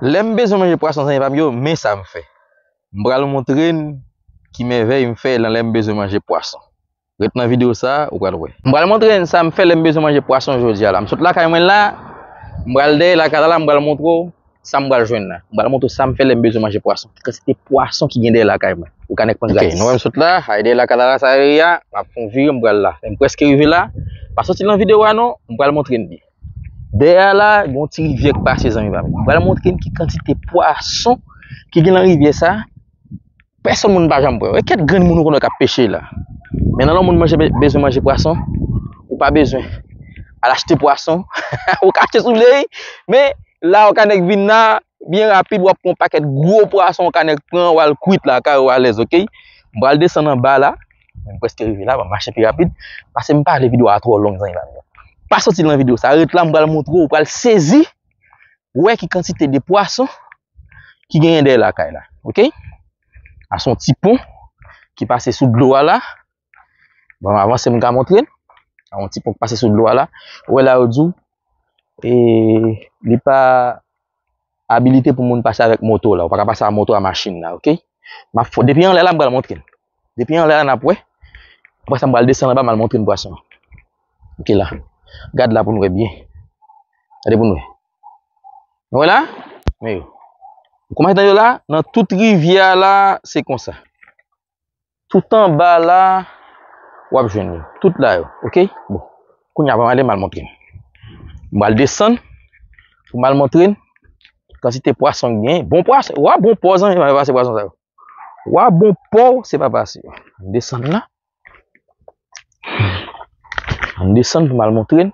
Le mbezo manje poason sa yon pa myo, me sa mfe. Mbral mwontren ki me ve yon mfe lan le mbezo manje poason. Ret nan video sa, ou pral wè. Mbral mwontren sa mfe le mbezo manje poason yo diya la. Msout la kaymen la, mbral de la kadala mbral mwontro, sa mbral jwen la. Mbral mwontro sa mfe le mbezo manje poason. Ke se te poason ki gen de la kaymen. Ou kanek pon zari. Ok, nou msout la, hayde la kadala sa yon ya, mpral mwontro la, mpral mwontro la. Paso si lan video anon, mbral mwontren diye. Beya la, yon ti rivye kwa pasye zan mi bame. Mwala mwote ken ki kantite poason ki gen lan rivye sa. Person moun baje mwen. E ket gen moun moun kono ka peche la. Menan la moun manje bezwen manje poason. Ou pa bezwen. A lachete poason. Ou kache sou le. Me la wakane kvin na. Bien rapide wap pon paket. Gro poason wakane kwen wale kwit la. Kare walez. Mwala desen nan ba la. Mwen pweste rivye la. Mwache pi rapide. Pase mwen pa le video a tro long zan mi bame ya. pa sotil an video, sa arret la m gwa la montro ou pal sezi wè ki kansite de poason ki genyen de la kaen la, ok? a son tipon ki pase sou bloua la bon avanse m gwa montren a son tipon ki pase sou bloua la wè la ou djou ee, li pa abilite pou moun pase avèk moto la ou pa ka pase avèk moto avèk machine la, ok? ma fò, depi an lè la m gwa la montren depi an lè la napwe apwa sa m gwa la desen la ba m gwa la montren poason ok la Gade la pou nou e byen. A de pou nou e. Nou e la? Mè e yon. Kouman yon la? Nan tout rivya la, se kon sa. Tout an ba la, wap jen nou. Tout la yo. Ok? Bon. Kou nyan, waman le man montren. Mwa le desen. Mwan le montren. Kansi te poason yon. Bon poason. Wap bon poason. Wap bon poason. Wap bon poason. Se pa pas. Bon desen la. An de san pou mal montren.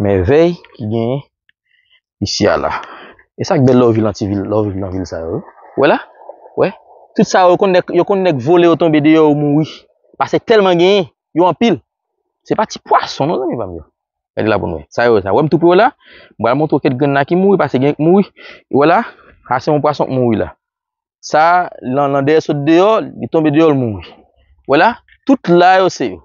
Men vey ki genye. Isi ya la. E sa kbe lor vilantivil. Lor vilantivil sa yo. Wala. Wè. Tout sa yo yo konde nek vole yo tombe de yo ou moui. Pase telman genye. Yo an pil. Se pati poason non zan mi pam yo. E de la bon wè. Sa yo. Wè m toupi wè la. M wala montro ket genna ki moui. Pase genye moui. Wala. Ha se mou poason moui la. Sa. Lan lan deye sot de yo. Di tombe de yo ou moui. Wala. Tout la yo se yo.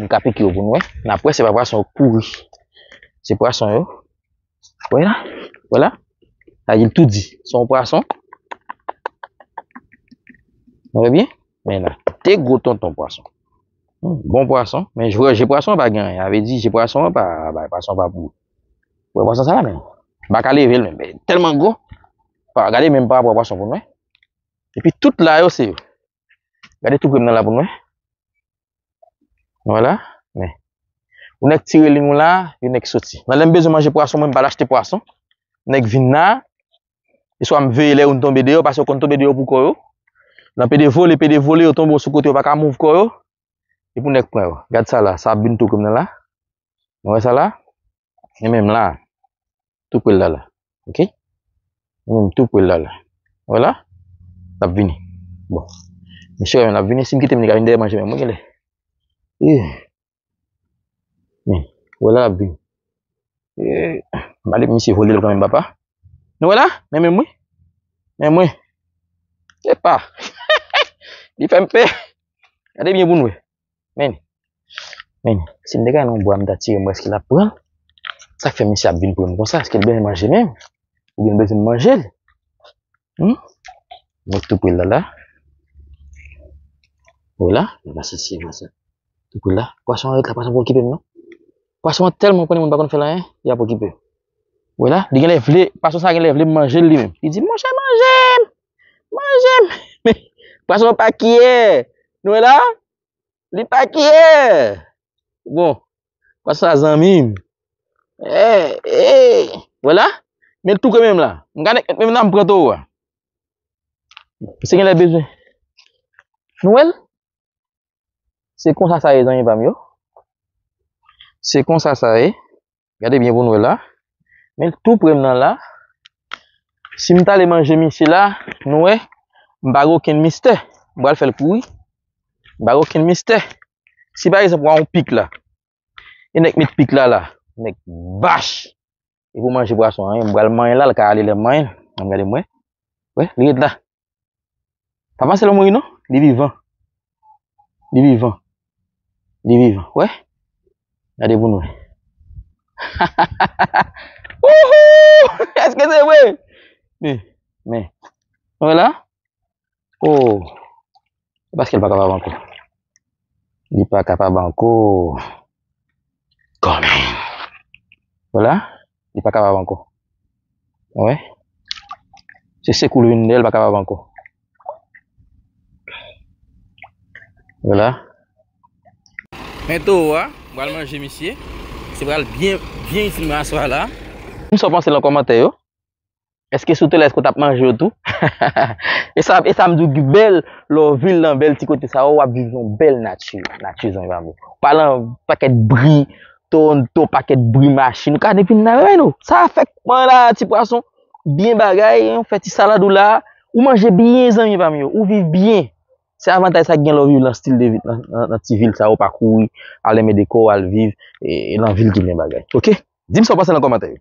nou kape ki yo pou nouè. Na pouè se pa vwa son kou. Se po a son yo. Vwè la. Vwè la. Ta yon tout di. Son po a son. Nou ve bien. Mè la. Te gouton ton po a son. Hmm, bon po a son. Men jwè jè po a son bagan. Y ave di jè po a son. Pa pa son pa pou. Po a po a son sa la men. Ba ka leve el men. Telman gout. Pa gade men pa pa po a son pou nouè. E pi tout la yo se yo. Gade tout pe men la pou nouè. Nou wè la, mè. Ou nèk tire li mou la, ou nèk soti. Nan lèm bezou manje pwa son mwen, mpa lach te pwa son. Nèk vin na, yiswa e mve yile ou ntombe deyo, pasè ou kontombe deyo pou koro. Nan pede vole, pede vole, ou tombo sou koti ou pakamou e pou koro. Ipoun nèk prewa. Gat sa la, sa abin tou koum nè la. Nou wè sa la, mè e mè m la, tou pou el la la. Ok? Mè m tou pou el la la. Ou wè la, tap vini. Bon. Mè chè wè m la vini, mè si m Men, hmm. hmm. eh, non, eh, wè non, la la bin. Mbade mwen si wole lò kwa mwen bapa. Nou wè la, mwen mwen mwen. Mwen mwen. Se pa. Di fè mpe. Adè mwen mwen mwen. Men, men, sin degan nou mbo amdati mbo eske la pou. Sa fè mwen si la bin pou mwen konsa. Eske mwen mwen mwen mwen jel. Mwen mwen mwen mwen jel. Mwen tou pou lala. Wè la, mwen mwen sisi mwen sisi. Sikou la, kwa son pou kipem nou? Kwa son tel moun koni moun bakon felan, ya pou kipem. Wè la, di gen levle, kwa son sa gen levle, manje li mèm. Di di, manje manje mèm! Manje mèm! Mè, kwa son pa kie! Nou wè la? Li pa kie! Bon, kwa son eh, eh. a zan mèm. E, e! Wè la? Mèl tou kè mèm la. Mèm nan mèm prato wè. Pè se gen levle bejè? Nou wè lè? Se kon sa sa e zan yon pa myo. Se kon sa sa e. Gade bien pou nou la. Men tou premenan la. Si mta le manje misi la. Nou e. Mba ro ken miste. Mba ro fel kouy. Mba ro ken miste. Si ba re se mwa an pik la. E nek mit pik la la. E nek basch. E pou manje brason. Mba al manjen la. Laka al ele manjen. Mba gade mwen. We. Li et la. Ta manse lomou yon nou? Li vivan. Li vivan. Dibiv, wè? La deboun oh! wè. Ha ha ha ha ha! Wouhou! Kaseke zè wè? Mè, mè. Wè la? Ou! Baske l baka wè wanko. Li baka wanko. Kame! Wè la? Li baka wanko. Wè? Wè? Se sekou lounen l baka wanko. Wè la? Mwen tou ouwa, mwen al manje misye, se mwen al byen iti mwen aswa la. Mwen so panse la komante yo, eske soute la esko tap manje ou tou? E, e sa mdou ki bel lo vil nan bel ti kote sa, wap vivyon bel natchi, natchi zanvam yo. Palan paket bri ton, ton paket bri machi, nou ka depi nan vay nou. Sa fek pan la ti prason, byen bagay, fè ti saladou la, ou manje byen zanvam yo, ou viv bien. Se avantay sa gen lo viv nan stil de vit, nan ti vil sa wap akou, ale medeko, ale viv, e nan e vil gen gen bagay. Ok? Dim sa wap ase nan komantay.